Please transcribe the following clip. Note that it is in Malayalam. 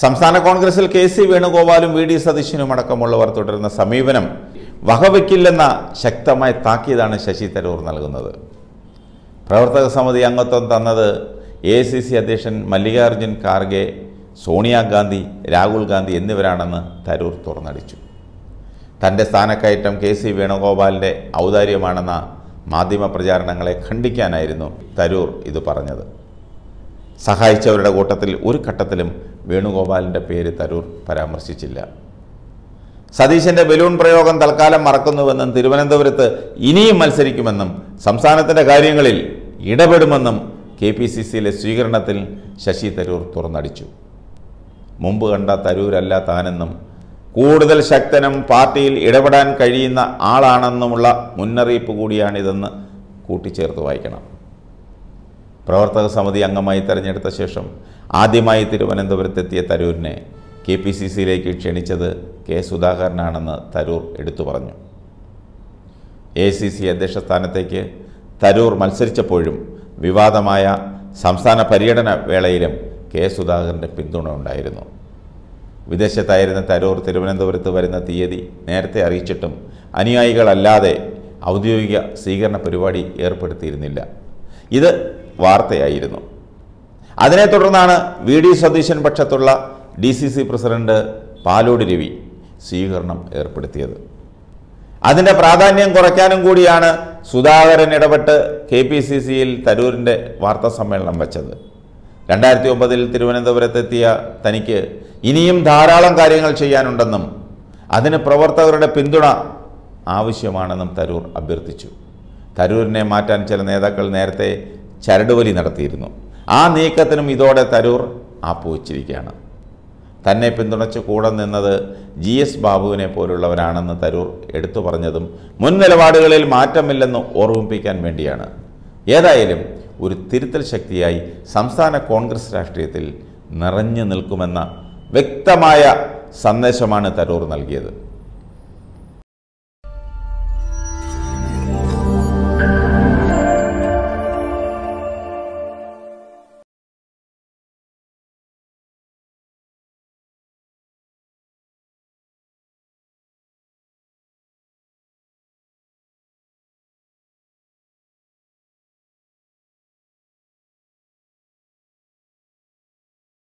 സംസ്ഥാന കോൺഗ്രസിൽ കെ സി വേണുഗോപാലും വി ഡി സതീശനും അടക്കമുള്ളവർ തുടരുന്ന സമീപനം വകവയ്ക്കില്ലെന്ന ശക്തമായ താക്കീതാണ് ശശി തരൂർ നൽകുന്നത് പ്രവർത്തക സമിതി അംഗത്വം തന്നത് എ സി സി അധ്യക്ഷൻ മല്ലികാർജുൻ ഖാർഗെ സോണിയാഗാന്ധി രാഹുൽ ഗാന്ധി എന്നിവരാണെന്ന് തരൂർ തുറന്നടിച്ചു തൻ്റെ സ്ഥാനക്കയറ്റം കെ സി വേണുഗോപാലിൻ്റെ ഔദാര്യമാണെന്ന മാധ്യമ പ്രചാരണങ്ങളെ ഖണ്ഡിക്കാനായിരുന്നു തരൂർ ഇത് പറഞ്ഞത് സഹായിച്ചവരുടെ കൂട്ടത്തിൽ ഒരു ഘട്ടത്തിലും വേണുഗോപാലിൻ്റെ പേര് തരൂർ പരാമർശിച്ചില്ല സതീശൻ്റെ ബലൂൺ പ്രയോഗം തൽക്കാലം മറക്കുന്നുവെന്നും തിരുവനന്തപുരത്ത് ഇനിയും മത്സരിക്കുമെന്നും സംസ്ഥാനത്തിൻ്റെ കാര്യങ്ങളിൽ ഇടപെടുമെന്നും കെ പി സി സിയിലെ സ്വീകരണത്തിൽ ശശി തരൂർ തുറന്നടിച്ചു മുമ്പ് കണ്ട തരൂരല്ല താനെന്നും കൂടുതൽ ശക്തനും പാർട്ടിയിൽ ഇടപെടാൻ കഴിയുന്ന ആളാണെന്നുമുള്ള മുന്നറിയിപ്പ് കൂടിയാണിതെന്ന് കൂട്ടിച്ചേർത്ത് വായിക്കണം പ്രവർത്തക സമിതി അംഗമായി തെരഞ്ഞെടുത്ത ശേഷം ആദ്യമായി തിരുവനന്തപുരത്തെത്തിയ തരൂരിനെ കെ പി സി സിയിലേക്ക് ക്ഷണിച്ചത് കെ സുധാകരനാണെന്ന് തരൂർ എടുത്തു പറഞ്ഞു എ സി സി അധ്യക്ഷ സ്ഥാനത്തേക്ക് തരൂർ മത്സരിച്ചപ്പോഴും വിവാദമായ സംസ്ഥാന പര്യടന വേളയിലും കെ സുധാകരൻ്റെ പിന്തുണ ഉണ്ടായിരുന്നു വിദേശത്തായിരുന്ന തരൂർ തിരുവനന്തപുരത്ത് വരുന്ന തീയതി നേരത്തെ അറിയിച്ചിട്ടും അനുയായികളല്ലാതെ ഔദ്യോഗിക സ്വീകരണ പരിപാടി ഏർപ്പെടുത്തിയിരുന്നില്ല ഇത് വാർത്തയായിരുന്നു അതിനെ തുടർന്നാണ് വി ഡി സതീശൻ പക്ഷത്തുള്ള D C C president Palode Ravi സ്വീകരണം ഏർപ്പെടുത്തിയത് അതിൻ്റെ പ്രാധാന്യം കുറയ്ക്കാനും കൂടിയാണ് സുധാകരൻ ഇടപെട്ട് കെ പി സി സിയിൽ തരൂരിൻ്റെ വാർത്താ സമ്മേളനം വെച്ചത് രണ്ടായിരത്തി ഒമ്പതിൽ തിരുവനന്തപുരത്തെത്തിയ തനിക്ക് ഇനിയും ധാരാളം കാര്യങ്ങൾ ചെയ്യാനുണ്ടെന്നും അതിന് പ്രവർത്തകരുടെ പിന്തുണ ആവശ്യമാണെന്നും തരൂർ അഭ്യർത്ഥിച്ചു തരൂരിനെ മാറ്റാൻ ചില നേതാക്കൾ നേരത്തെ ചരടുവലി നടത്തിയിരുന്നു ആ നീക്കത്തിനും ഇതോടെ തരൂർ ആപ്പുവച്ചിരിക്കുകയാണ് തന്നെ പിന്തുണച്ച് കൂടെ നിന്നത് ജി എസ് ബാബുവിനെ പോലുള്ളവരാണെന്ന് തരൂർ എടുത്തു പറഞ്ഞതും മുൻ നിലപാടുകളിൽ മാറ്റമില്ലെന്ന് ഓർമ്മിപ്പിക്കാൻ വേണ്ടിയാണ് ഏതായാലും ഒരു തിരുത്തൽ ശക്തിയായി സംസ്ഥാന കോൺഗ്രസ് രാഷ്ട്രീയത്തിൽ നിറഞ്ഞു നിൽക്കുമെന്ന വ്യക്തമായ സന്ദേശമാണ് തരൂർ നൽകിയത്